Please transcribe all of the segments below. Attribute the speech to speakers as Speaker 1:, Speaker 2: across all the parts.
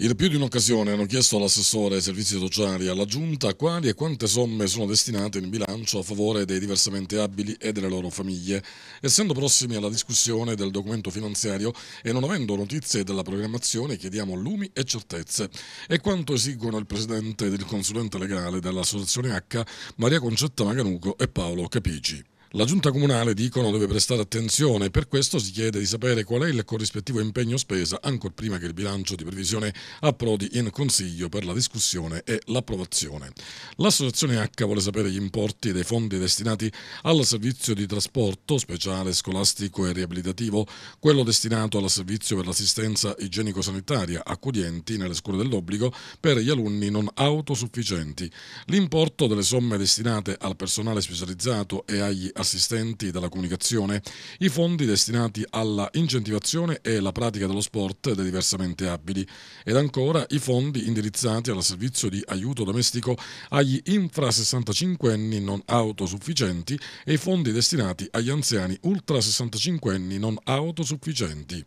Speaker 1: In più di un'occasione hanno chiesto all'assessore ai servizi sociali e alla giunta quali e quante somme sono destinate in bilancio a favore dei diversamente abili e delle loro famiglie. Essendo prossimi alla discussione del documento finanziario e non avendo notizie della programmazione, chiediamo lumi e certezze. E quanto esigono il presidente ed il consulente legale dell'associazione H, Maria Concetta Maganuco e Paolo Capici. La giunta comunale, dicono, deve prestare attenzione e per questo si chiede di sapere qual è il corrispettivo impegno spesa ancora prima che il bilancio di previsione approdi in Consiglio per la discussione e l'approvazione. L'associazione H vuole sapere gli importi dei fondi destinati al servizio di trasporto speciale scolastico e riabilitativo, quello destinato al servizio per l'assistenza igienico-sanitaria accudienti nelle scuole dell'obbligo per gli alunni non autosufficienti, l'importo delle somme destinate al personale specializzato e agli assistenti assistenti della comunicazione, i fondi destinati alla incentivazione e alla pratica dello sport dei diversamente abili ed ancora i fondi indirizzati al servizio di aiuto domestico agli infra 65 anni non autosufficienti e i fondi destinati agli anziani ultra 65 anni non autosufficienti.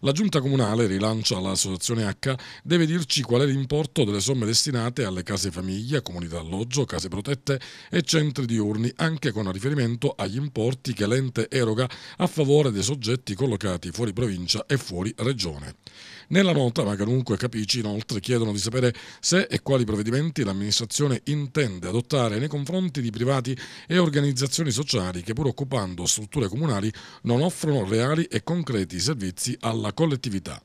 Speaker 1: La giunta comunale rilancia l'associazione H deve dirci qual è l'importo delle somme destinate alle case famiglia, comunità alloggio, case protette e centri diurni anche con riferimento riferimento agli importi che l'ente eroga a favore dei soggetti collocati fuori provincia e fuori regione. Nella nota, ma comunque capici, inoltre chiedono di sapere se e quali provvedimenti l'amministrazione intende adottare nei confronti di privati e organizzazioni sociali che pur occupando strutture comunali non offrono reali e concreti servizi alla collettività.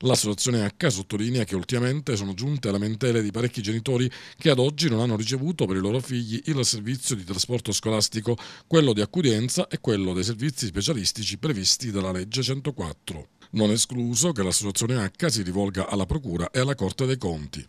Speaker 1: L'associazione H sottolinea che ultimamente sono giunte lamentele di parecchi genitori che ad oggi non hanno ricevuto per i loro figli il servizio di trasporto scolastico, quello di accudienza e quello dei servizi specialistici previsti dalla legge 104. Non è escluso che l'associazione H si rivolga alla Procura e alla Corte dei Conti.